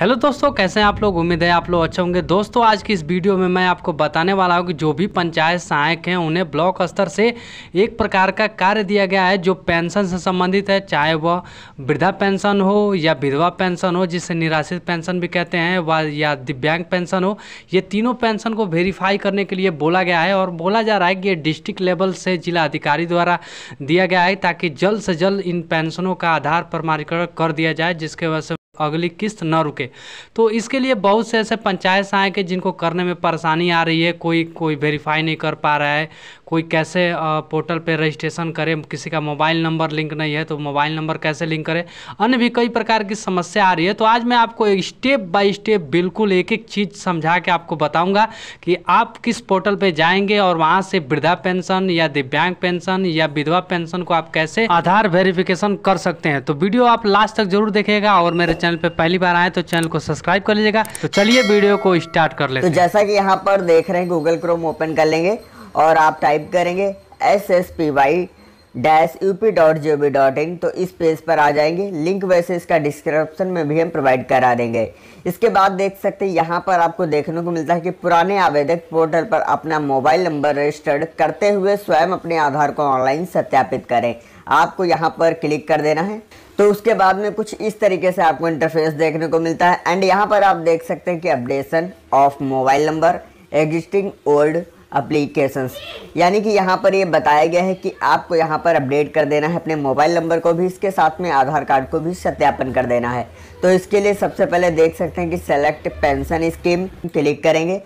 hello दोस्तों कैसे हैं आप लोग उम्मीद है आप लोग अच्छे होंगे दोस्तों आज की इस वीडियो में मैं आपको बताने वाला हूं कि जो भी पंचायत सहायक हैं उन्हें ब्लॉक स्तर से एक प्रकार का कार्य दिया गया है जो पेंशन से संबंधित है चाहे वह वृद्धा पेंशन हो या विधवा पेंशन हो जिसे निराश्रित पेंशन भी कहते हैं व या दिव्यांग पेंशन हो ये तीनों पेंशन को वेरीफाई करने के लिए बोला गया है और बोला जा रहा है कि ये डिस्ट्रिक्ट लेवल से जिला अधिकारी द्वारा दिया गया है ताकि जल्द से जल्द इन पेंशनों का आधार प्रमाणीकरण कर दिया जाए जिसके वजह से अगली किस्त न रुके तो इसके लिए बहुत से ऐसे पंचायत आए कि जिनको करने में परेशानी आ रही है कोई कोई वेरीफाई नहीं कर पा रहा है कोई कैसे पोर्टल पर रजिस्ट्रेशन करे किसी का मोबाइल नंबर लिंक नहीं है तो मोबाइल नंबर कैसे लिंक करे अन्य भी कई प्रकार की समस्या आ रही है तो आज मैं आपको स्टेप बाय स्टेप बिल्कुल एक एक चीज़ समझा के आपको बताऊंगा कि आप किस पोर्टल पे जाएंगे और वहाँ से वृद्धा पेंशन या दिव्यांग पेंशन या विधवा पेंशन को आप कैसे आधार वेरिफिकेशन कर सकते हैं तो वीडियो आप लास्ट तक जरूर देखेगा और मेरे चैनल चैनल पर पहली बार आए तो चैनल को सब्सक्राइब कर लीजिएगा तो चलिए वीडियो को स्टार्ट कर लेते तो हैं तो जैसा कि यहाँ पर देख रहे हैं गूगल क्रोम ओपन कर लेंगे और आप टाइप करेंगे S S P Y dash U P dot G O V dot in तो इस पेज पर आ जाएंगे लिंक वैसे इसका डिस्क्रिप्शन में भी हम प्रोवाइड करा देंगे इसके बाद देख सकते हैं यहाँ पर आपको देखने को मिलता है कि पुराने आवेदक पोर्टल पर अपना मोबाइल नंबर रजिस्टर्ड करते हुए स्वयं अपने आधार को ऑनलाइन सत्यापित करें आपको यहाँ पर क्लिक कर देना है तो उसके बाद में कुछ इस तरीके से आपको इंटरफेस देखने को मिलता है एंड यहाँ पर आप देख सकते हैं कि updation of mobile number existing old applications यानी कि यहाँ पर ये यह बताया गया है कि आपको यहाँ पर अपडेट कर देना है अपने मोबाइल नंबर को भी इसके साथ में आधार कार्ड को भी सत्यापन कर देना है तो इसके लिए सबसे पहले देख सकते हैं कि सेलेक्ट पेंशन स्कीम क्लिक करेंगे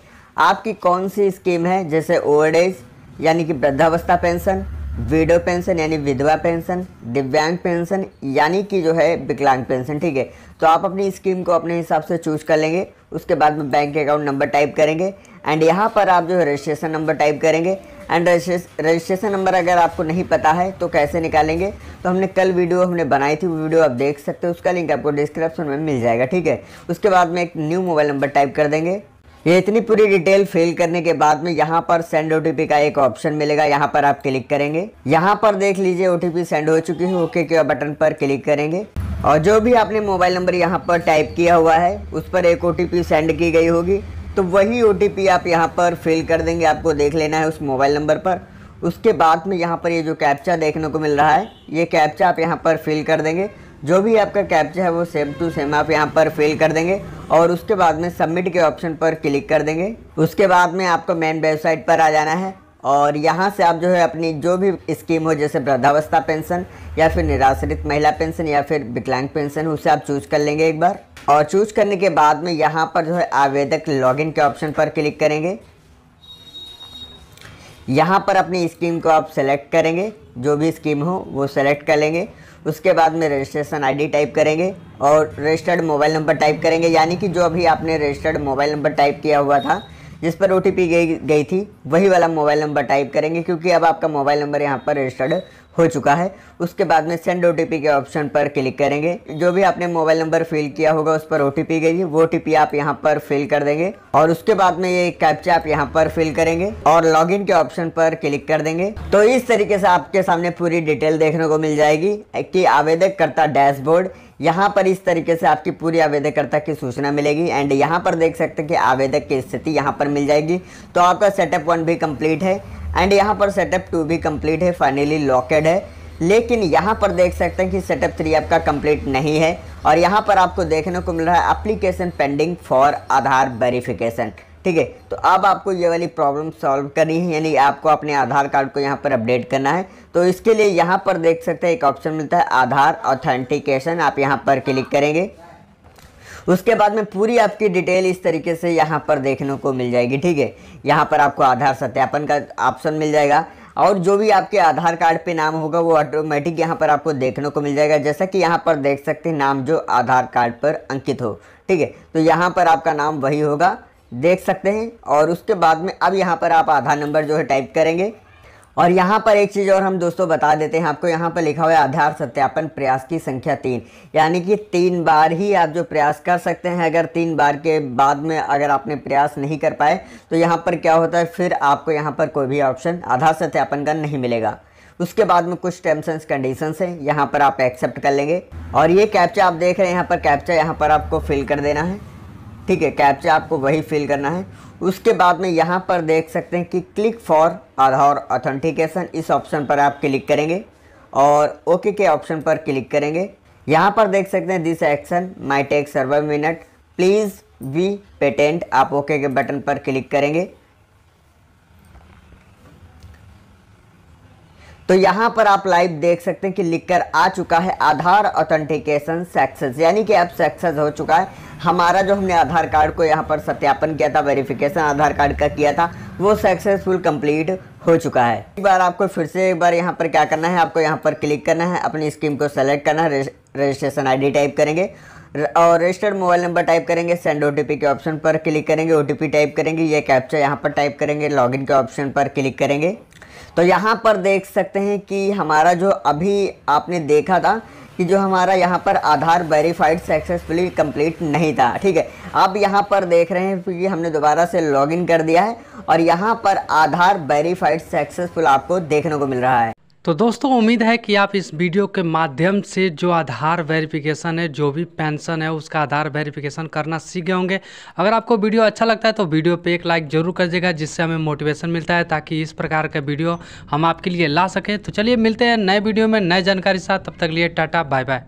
आपकी कौन सी स्कीम है जैसे ओल्ड एज यानी कि वृद्धावस्था पेंशन विडो पेंशन यानी विधवा पेंशन दिव्यांग पेंशन यानी कि जो है विकलांग पेंशन ठीक है तो आप अपनी स्कीम को अपने हिसाब से चूज कर लेंगे उसके बाद में बैंक अकाउंट नंबर टाइप करेंगे एंड यहाँ पर आप जो है रजिस्ट्रेशन नंबर टाइप करेंगे एंड रजिस्ट्रेशन नंबर अगर आपको नहीं पता है तो कैसे निकालेंगे तो हमने कल वीडियो हमने बनाई थी वो वीडियो आप देख सकते हो उसका लिंक आपको डिस्क्रिप्शन में मिल जाएगा ठीक है उसके बाद में एक न्यू मोबाइल नंबर टाइप कर देंगे ये इतनी पूरी डिटेल फिल करने के बाद में यहाँ पर सेंड ओटीपी का एक ऑप्शन मिलेगा यहाँ पर आप क्लिक करेंगे यहाँ पर देख लीजिए ओटीपी सेंड हो चुकी है ओके के बटन पर क्लिक करेंगे और जो भी आपने मोबाइल नंबर यहाँ पर टाइप किया हुआ है उस पर एक ओ सेंड की गई होगी तो वही ओ आप यहाँ पर फिल कर देंगे आपको देख लेना है उस मोबाइल नंबर पर उसके बाद में यहाँ पर ये यह जो कैप्चा देखने को मिल रहा है ये कैप्चा आप यहाँ पर फिल कर देंगे जो भी आपका कैप्चा है वो सेम टू सेम आप यहाँ पर फिल कर देंगे और उसके बाद में सबमिट के ऑप्शन पर क्लिक कर देंगे उसके बाद में आपको मेन वेबसाइट पर आ जाना है और यहाँ से आप जो है अपनी जो भी स्कीम हो जैसे वृद्धावस्था पेंशन या फिर निराश्रित महिला पेंशन या फिर विकलांग पेंशन उसे आप चूज कर लेंगे एक बार और चूज करने के बाद में यहाँ पर जो है आवेदक लॉगिन के ऑप्शन पर क्लिक करेंगे यहाँ पर अपनी स्कीम को आप सेलेक्ट करेंगे जो भी स्कीम हो वो सेलेक्ट कर लेंगे उसके बाद में रजिस्ट्रेशन आईडी टाइप करेंगे और रजिस्टर्ड मोबाइल नंबर टाइप करेंगे यानी कि जो अभी आपने रजिस्टर्ड मोबाइल नंबर टाइप किया हुआ था जिस पर ओ गई गई थी वही वाला मोबाइल नंबर टाइप करेंगे क्योंकि अब आपका मोबाइल नंबर यहाँ पर रजिस्टर्ड हो चुका है उसके बाद में सेंड ओ के ऑप्शन पर क्लिक करेंगे जो भी आपने मोबाइल नंबर फिल किया होगा उस पर ओ टी पी गई वो टी आप यहाँ पर फिल कर देंगे और उसके बाद में ये कैप्चा आप यहाँ पर फिल करेंगे और लॉगिन के ऑप्शन पर क्लिक कर देंगे तो इस तरीके से आपके सामने पूरी डिटेल देखने को मिल जाएगी कि आवेदककर्ता डैशबोर्ड यहाँ पर इस तरीके से आपकी पूरी आवेदककर्ता की सूचना मिलेगी एंड यहाँ पर देख सकते हैं कि आवेदक की स्थिति यहाँ पर मिल जाएगी तो आपका सेटअप वन भी कंप्लीट है एंड यहाँ पर सेटअप टू भी कंप्लीट है फाइनली लॉकेड है लेकिन यहाँ पर देख सकते हैं कि सेटअप थ्री आपका कंप्लीट नहीं है और यहाँ पर आपको देखने को मिल रहा है application pending for Aadhaar verification ठीक है तो अब आपको ये वाली प्रॉब्लम सॉल्व करनी है यानी आपको अपने आधार कार्ड को यहाँ पर अपडेट करना है तो इसके लिए यहाँ पर देख सकते हैं एक ऑप्शन मिलता है आधार ऑथेंटिकेशन आप यहाँ पर क्लिक करेंगे उसके बाद में पूरी आपकी डिटेल इस तरीके से यहाँ पर देखने को मिल जाएगी ठीक है यहाँ पर आपको आधार सत्यापन का ऑप्शन मिल जाएगा और जो भी आपके आधार कार्ड पे नाम होगा वो ऑटोमेटिक यहाँ पर आपको देखने को मिल जाएगा जैसा कि यहाँ पर देख सकते हैं नाम जो आधार कार्ड पर अंकित हो ठीक है तो यहाँ पर आपका नाम वही होगा देख सकते हैं और उसके बाद में अब यहाँ पर आप आधार नंबर जो है टाइप करेंगे और यहाँ पर एक चीज़ और हम दोस्तों बता देते हैं आपको यहाँ पर लिखा हुआ है आधार सत्यापन प्रयास की संख्या तीन यानी कि तीन बार ही आप जो प्रयास कर सकते हैं अगर तीन बार के बाद में अगर आपने प्रयास नहीं कर पाए तो यहाँ पर क्या होता है फिर आपको यहाँ पर कोई भी ऑप्शन आधार सत्यापन का नहीं मिलेगा उसके बाद में कुछ टर्म्स एंड कंडीशंस हैं यहाँ पर आप एक्सेप्ट कर लेंगे और ये कैप्चा आप देख रहे हैं यहाँ पर कैप्चा यहाँ पर आपको फिल कर देना है ठीक है कैप्चा आपको वही फिल करना है उसके बाद में यहाँ पर देख सकते हैं कि क्लिक फॉर आधार ऑथेंटिकेशन इस ऑप्शन पर आप क्लिक करेंगे और ओके के ऑप्शन पर क्लिक करेंगे यहाँ पर देख सकते हैं this action may take several minute please be patient आप ओके के बटन पर क्लिक करेंगे तो यहाँ पर आप लाइव देख सकते हैं कि लिखकर आ चुका है आधार ऑथेंटिकेशन सक्सेस यानी कि अब सक्सेस हो चुका है हमारा जो हमने आधार कार्ड को यहाँ पर सत्यापन किया था वेरिफिकेशन आधार कार्ड का किया था वो सक्सेसफुल कंप्लीट हो चुका है एक बार आपको फिर से एक बार यहाँ पर क्या करना है आपको यहाँ पर क्लिक करना है अपनी स्कीम को सेलेक्ट करना है रजिस्ट्रेशन आई टाइप करेंगे और रजिस्टर्ड मोबाइल नंबर टाइप करेंगे सेंड ओ के ऑप्शन पर क्लिक करेंगे ओ टाइप करेंगे ये कैप्चा यहाँ पर टाइप करेंगे लॉगिन के ऑप्शन पर क्लिक करेंगे तो यहाँ पर देख सकते हैं कि हमारा जो अभी आपने देखा था कि जो हमारा यहाँ पर आधार वेरीफाइड सक्सेसफुली कंप्लीट नहीं था ठीक है अब यहाँ पर देख रहे हैं कि हमने दोबारा से लॉगिन कर दिया है और यहाँ पर आधार वेरीफाइड सक्सेसफुल आपको देखने को मिल रहा है तो दोस्तों उम्मीद है कि आप इस वीडियो के माध्यम से जो आधार वेरिफिकेशन है जो भी पेंशन है उसका आधार वेरिफिकेशन करना सीख गए होंगे अगर आपको वीडियो अच्छा लगता है तो वीडियो पे एक लाइक जरूर कर देगा जिससे हमें मोटिवेशन मिलता है ताकि इस प्रकार का वीडियो हम आपके लिए ला सकें तो चलिए मिलते हैं नए वीडियो में नए जानकारी साथ तब तक लिए टाटा बाय बाय